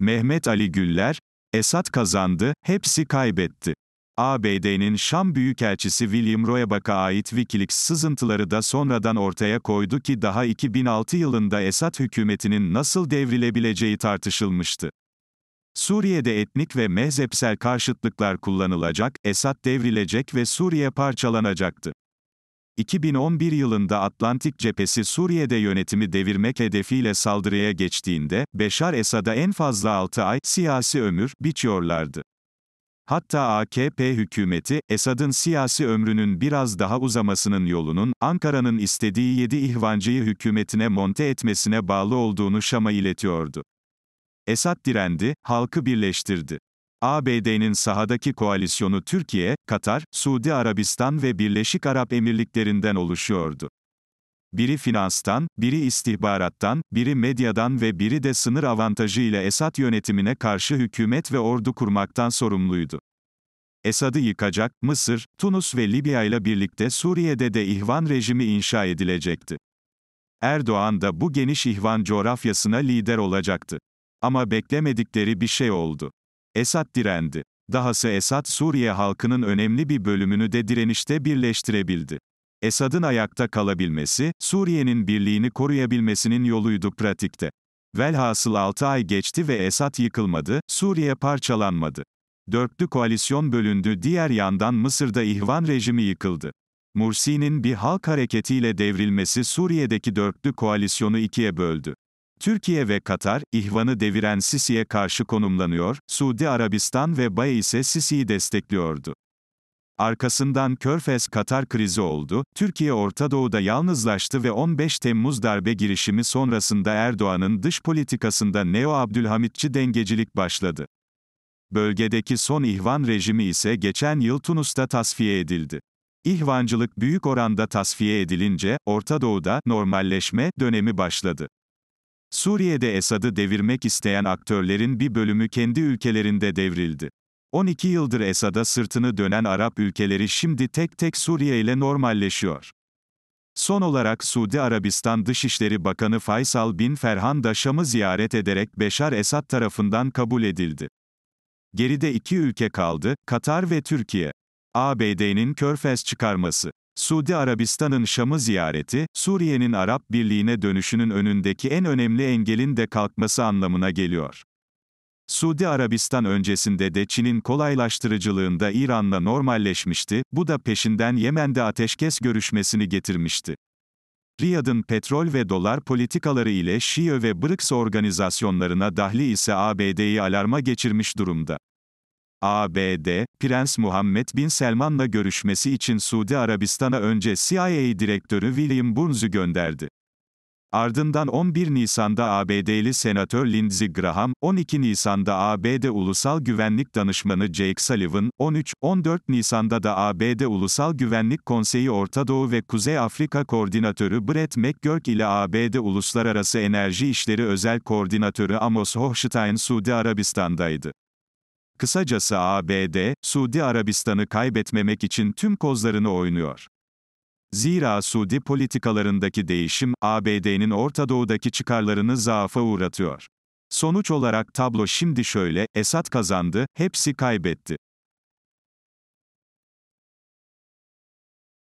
Mehmet Ali Güller, Esad kazandı, hepsi kaybetti. ABD'nin Şam Büyükelçisi William Roebuck'a ait Wikileaks sızıntıları da sonradan ortaya koydu ki daha 2006 yılında Esad hükümetinin nasıl devrilebileceği tartışılmıştı. Suriye'de etnik ve mezhepsel karşıtlıklar kullanılacak, Esad devrilecek ve Suriye parçalanacaktı. 2011 yılında Atlantik cephesi Suriye'de yönetimi devirmek hedefiyle saldırıya geçtiğinde, Beşar Esad'a en fazla 6 ay, siyasi ömür, biçiyorlardı. Hatta AKP hükümeti, Esad'ın siyasi ömrünün biraz daha uzamasının yolunun, Ankara'nın istediği 7 ihvancıyı hükümetine monte etmesine bağlı olduğunu Şam'a iletiyordu. Esad direndi, halkı birleştirdi. ABD'nin sahadaki koalisyonu Türkiye, Katar, Suudi Arabistan ve Birleşik Arap Emirliklerinden oluşuyordu. Biri finanstan, biri istihbarattan, biri medyadan ve biri de sınır avantajı ile Esad yönetimine karşı hükümet ve ordu kurmaktan sorumluydu. Esad'ı yıkacak, Mısır, Tunus ve Libya ile birlikte Suriye'de de ihvan rejimi inşa edilecekti. Erdoğan da bu geniş ihvan coğrafyasına lider olacaktı. Ama beklemedikleri bir şey oldu. Esad direndi. Dahası Esad Suriye halkının önemli bir bölümünü de direnişte birleştirebildi. Esad'ın ayakta kalabilmesi, Suriye'nin birliğini koruyabilmesinin yoluydu pratikte. Velhasıl 6 ay geçti ve Esad yıkılmadı, Suriye parçalanmadı. Dörtlü koalisyon bölündü diğer yandan Mısır'da ihvan rejimi yıkıldı. Mursi'nin bir halk hareketiyle devrilmesi Suriye'deki dörtlü koalisyonu ikiye böldü. Türkiye ve Katar, ihvanı deviren Sisi'ye karşı konumlanıyor, Suudi Arabistan ve Baye ise Sisi'yi destekliyordu. Arkasından Körfez Katar krizi oldu, Türkiye Orta Doğu'da yalnızlaştı ve 15 Temmuz darbe girişimi sonrasında Erdoğan'ın dış politikasında Neo-Abdülhamitçi dengecilik başladı. Bölgedeki son ihvan rejimi ise geçen yıl Tunus'ta tasfiye edildi. İhvancılık büyük oranda tasfiye edilince, Orta Doğu'da normalleşme dönemi başladı. Suriye'de Esad'ı devirmek isteyen aktörlerin bir bölümü kendi ülkelerinde devrildi. 12 yıldır Esad'a sırtını dönen Arap ülkeleri şimdi tek tek Suriye ile normalleşiyor. Son olarak Suudi Arabistan Dışişleri Bakanı Faysal bin Ferhan da Şam'ı ziyaret ederek Beşar Esad tarafından kabul edildi. Geride iki ülke kaldı, Katar ve Türkiye. ABD'nin körfez çıkarması. Suudi Arabistan'ın Şam'ı ziyareti, Suriye'nin Arap Birliği'ne dönüşünün önündeki en önemli engelin de kalkması anlamına geliyor. Suudi Arabistan öncesinde de Çin'in kolaylaştırıcılığında İran'la normalleşmişti, bu da peşinden Yemen'de ateşkes görüşmesini getirmişti. Riyad'ın petrol ve dolar politikaları ile Şio ve BRICS organizasyonlarına dahli ise ABD'yi alarma geçirmiş durumda. ABD, Prens Muhammed Bin Selman'la görüşmesi için Suudi Arabistan'a önce CIA direktörü William Burns'u gönderdi. Ardından 11 Nisan'da ABD'li Senatör Lindsey Graham, 12 Nisan'da ABD Ulusal Güvenlik Danışmanı Jake Sullivan, 13-14 Nisan'da da ABD Ulusal Güvenlik Konseyi Orta Doğu ve Kuzey Afrika Koordinatörü Brett McGurk ile ABD Uluslararası Enerji İşleri Özel Koordinatörü Amos Hochstein Suudi Arabistan'daydı. Kısacası ABD, Suudi Arabistan'ı kaybetmemek için tüm kozlarını oynuyor. Zira Suudi politikalarındaki değişim, ABD'nin Orta Doğu'daki çıkarlarını zaafa uğratıyor. Sonuç olarak tablo şimdi şöyle, Esad kazandı, hepsi kaybetti.